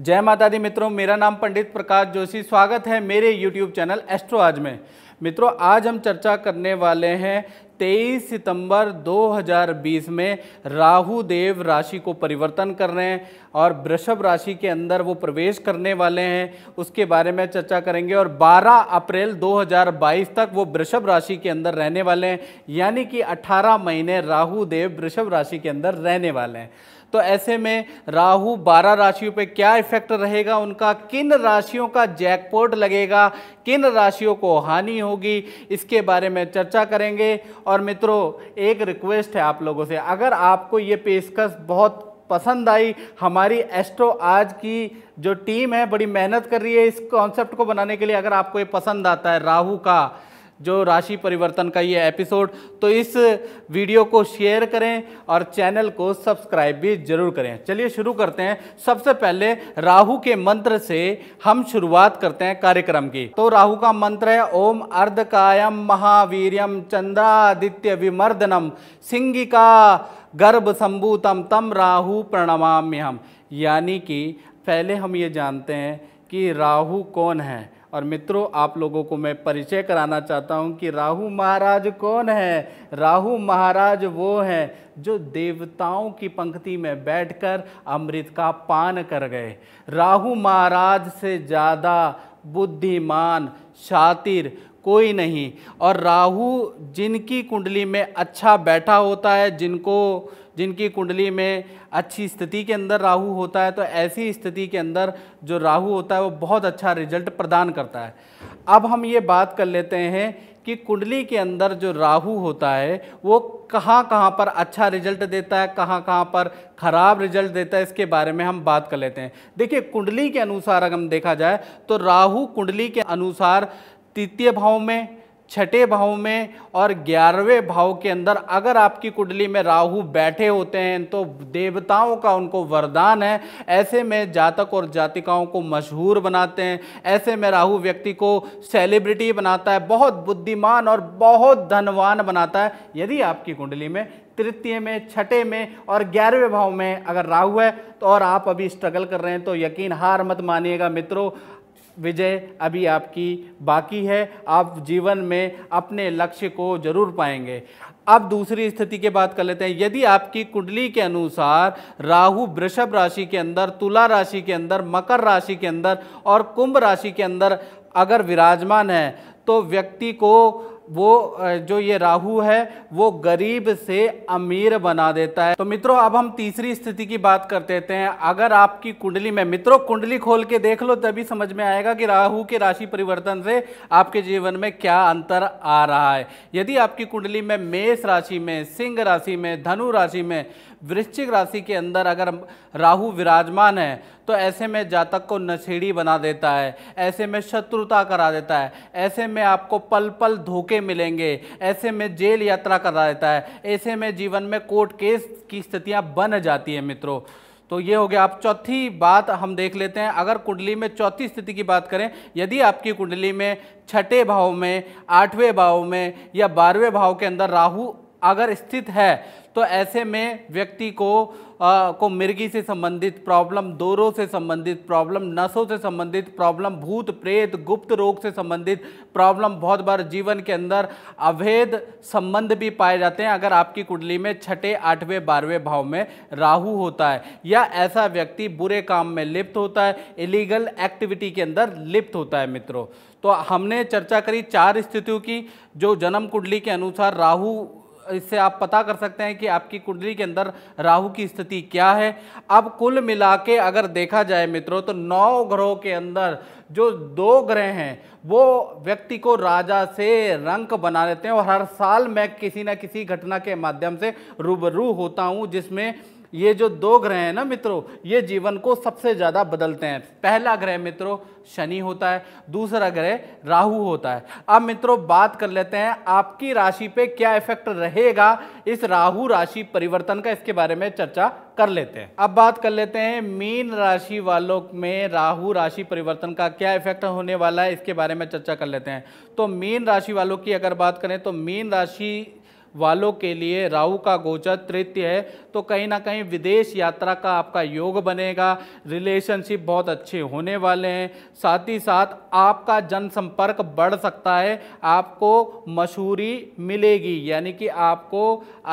जय माता दी मित्रों मेरा नाम पंडित प्रकाश जोशी स्वागत है मेरे यूट्यूब चैनल एस्ट्रो आज में मित्रों आज हम चर्चा करने वाले हैं 23 सितंबर 2020 में राहु देव राशि को परिवर्तन कर रहे हैं और वृषभ राशि के अंदर वो प्रवेश करने वाले हैं उसके बारे में चर्चा करेंगे और 12 अप्रैल 2022 तक वो वृषभ राशि के अंदर रहने वाले हैं यानी कि 18 महीने राहु देव वृषभ राशि के अंदर रहने वाले हैं तो ऐसे में राहु 12 राशियों पे क्या इफेक्ट रहेगा उनका किन राशियों का जैकपॉट लगेगा किन राशियों को हानि होगी इसके बारे में चर्चा करेंगे और मित्रों एक रिक्वेस्ट है आप लोगों से अगर आपको ये पेशकश बहुत पसंद आई हमारी एस्ट्रो आज की जो टीम है बड़ी मेहनत कर रही है इस कॉन्सेप्ट को बनाने के लिए अगर आपको ये पसंद आता है राहू का जो राशि परिवर्तन का ये एपिसोड तो इस वीडियो को शेयर करें और चैनल को सब्सक्राइब भी जरूर करें चलिए शुरू करते हैं सबसे पहले राहु के मंत्र से हम शुरुआत करते हैं कार्यक्रम की तो राहु का मंत्र है ओम अर्धकायम महावीरम चंद्रादित्य विमर्दनम सिंगिका गर्भ सम्भूतम तम राहु प्रणमाम्य हम यानी कि पहले हम ये जानते हैं कि राहु कौन है और मित्रों आप लोगों को मैं परिचय कराना चाहता हूँ कि राहु महाराज कौन है राहु महाराज वो हैं जो देवताओं की पंक्ति में बैठकर अमृत का पान कर गए राहु महाराज से ज़्यादा बुद्धिमान शातिर कोई नहीं और राहु जिनकी कुंडली में अच्छा बैठा होता है जिनको जिनकी कुंडली में अच्छी स्थिति के अंदर राहु होता है तो ऐसी स्थिति के अंदर जो राहु होता है वो बहुत अच्छा रिजल्ट प्रदान करता है अब हम ये बात कर लेते हैं कि कुंडली के अंदर जो राहु होता है वो कहाँ कहाँ पर अच्छा रिजल्ट देता है कहाँ कहाँ पर खराब रिजल्ट देता है इसके बारे में हम बात कर लेते हैं देखिए कुंडली के अनुसार अगर हम देखा जाए तो राहु कुंडली के अनुसार तृतीय भाव में छठे भाव में और ग्यारहवें भाव के अंदर अगर आपकी कुंडली में राहु बैठे होते हैं तो देवताओं का उनको वरदान है ऐसे में जातक और जातिकाओं को मशहूर बनाते हैं ऐसे में राहु व्यक्ति को सेलिब्रिटी बनाता है बहुत बुद्धिमान और बहुत धनवान बनाता है यदि आपकी कुंडली में तृतीय में छठे में और ग्यारहवें भाव में अगर राहु है तो और आप अभी स्ट्रगल कर रहे हैं तो यकीन हार मत मानिएगा मित्रों विजय अभी आपकी बाकी है आप जीवन में अपने लक्ष्य को जरूर पाएंगे अब दूसरी स्थिति की बात कर लेते हैं यदि आपकी कुंडली के अनुसार राहु वृषभ राशि के अंदर तुला राशि के अंदर मकर राशि के अंदर और कुंभ राशि के अंदर अगर विराजमान है तो व्यक्ति को वो जो ये राहु है वो गरीब से अमीर बना देता है तो मित्रों अब हम तीसरी स्थिति की बात कर देते हैं अगर आपकी कुंडली में मित्रों कुंडली खोल के देख लो तभी समझ में आएगा कि राहु के राशि परिवर्तन से आपके जीवन में क्या अंतर आ रहा है यदि आपकी कुंडली में मेष राशि में सिंह राशि में धनु राशि में वृश्चिक राशि के अंदर अगर राहु विराजमान है तो ऐसे में जातक को नशेड़ी बना देता है ऐसे में शत्रुता करा देता है ऐसे में आपको पल पल धोखे धक्के मिलेंगे ऐसे में जेल यात्रा करा देता है ऐसे में जीवन में कोर्ट केस की स्थितियां बन जाती है मित्रों तो ये हो गया आप चौथी बात हम देख लेते हैं अगर कुंडली में चौथी स्थिति की बात करें यदि आपकी कुंडली में छठे भाव में आठवें भाव में या बारहवें भाव के अंदर राहु अगर स्थित है तो ऐसे में व्यक्ति को आ, को मिर्गी से संबंधित प्रॉब्लम दोरों से संबंधित प्रॉब्लम नसों से संबंधित प्रॉब्लम भूत प्रेत गुप्त रोग से संबंधित प्रॉब्लम बहुत बार जीवन के अंदर अवैध संबंध भी पाए जाते हैं अगर आपकी कुंडली में छठे आठवें बारहवें भाव में राहु होता है या ऐसा व्यक्ति बुरे काम में लिप्त होता है इलीगल एक्टिविटी के अंदर लिप्त होता है मित्रों तो हमने चर्चा करी चार स्थितियों की जो जन्म कुंडली के अनुसार राहु इससे आप पता कर सकते हैं कि आपकी कुंडली के अंदर राहु की स्थिति क्या है अब कुल मिला के अगर देखा जाए मित्रों तो नौ ग्रहों के अंदर जो दो ग्रह हैं वो व्यक्ति को राजा से रंक बना लेते हैं और हर साल मैं किसी न किसी घटना के माध्यम से रूबरू होता हूँ जिसमें ये जो दो ग्रह हैं ना मित्रों ये जीवन को सबसे ज़्यादा बदलते हैं पहला ग्रह मित्रों शनि होता है दूसरा ग्रह राहु होता है अब मित्रों बात कर लेते हैं आपकी राशि पे क्या इफेक्ट रहेगा इस राहु राशि परिवर्तन का इसके बारे में चर्चा कर लेते हैं अब बात कर लेते हैं मीन राशि वालों में राहु राशि परिवर्तन का क्या इफेक्ट होने वाला है इसके बारे में चर्चा कर लेते हैं तो मीन राशि वालों की अगर बात करें तो मीन राशि वालों के लिए राहु का गोचर तृतीय है तो कहीं ना कहीं विदेश यात्रा का आपका योग बनेगा रिलेशनशिप बहुत अच्छे होने वाले हैं साथ ही साथ आपका जनसंपर्क बढ़ सकता है आपको मशहूरी मिलेगी यानी कि आपको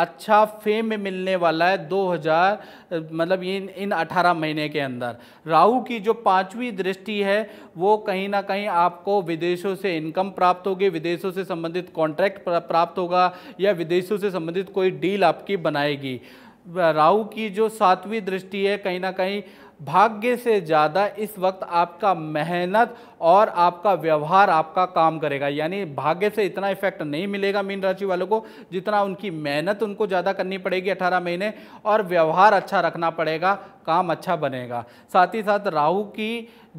अच्छा फेम मिलने वाला है 2000 मतलब इन इन 18 महीने के अंदर राहु की जो पांचवी दृष्टि है वो कहीं ना कहीं आपको विदेशों से इनकम प्राप्त होगी विदेशों से संबंधित कॉन्ट्रैक्ट प्राप्त होगा या देशों से संबंधित कोई डील आपकी बनाएगी राहु की जो सातवीं दृष्टि है कहीं ना कहीं भाग्य से ज़्यादा इस वक्त आपका मेहनत और आपका व्यवहार आपका काम करेगा यानी भाग्य से इतना इफेक्ट नहीं मिलेगा मीन राशि वालों को जितना उनकी मेहनत उनको ज़्यादा करनी पड़ेगी 18 महीने और व्यवहार अच्छा रखना पड़ेगा काम अच्छा बनेगा साथ ही साथ राहु की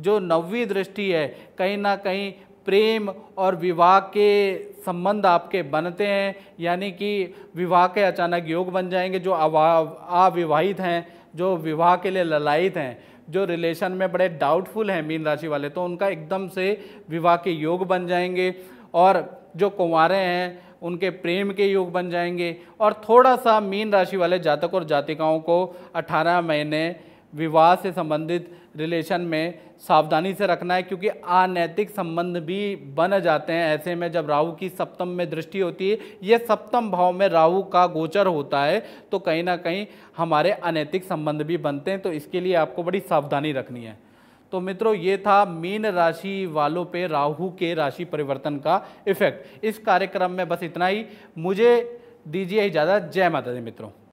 जो नवी दृष्टि है कहीं ना कहीं प्रेम और विवाह के संबंध आपके बनते हैं यानी कि विवाह के अचानक योग बन जाएंगे जो अविवाहित हैं जो विवाह के लिए ललायित हैं जो रिलेशन में बड़े डाउटफुल हैं मीन राशि वाले तो उनका एकदम से विवाह के योग बन जाएंगे और जो कुंवारे हैं उनके प्रेम के योग बन जाएंगे और थोड़ा सा मीन राशि वाले जातक और जातिकाओं को 18 महीने विवाह से संबंधित रिलेशन में सावधानी से रखना है क्योंकि अनैतिक संबंध भी बन जाते हैं ऐसे में जब राहु की सप्तम में दृष्टि होती है ये सप्तम भाव में राहु का गोचर होता है तो कहीं ना कहीं हमारे अनैतिक संबंध भी बनते हैं तो इसके लिए आपको बड़ी सावधानी रखनी है तो मित्रों ये था मीन राशि वालों पे राहु के राशि परिवर्तन का इफेक्ट इस कार्यक्रम में बस इतना ही मुझे दीजिए इजाज़त जय माता दी मित्रों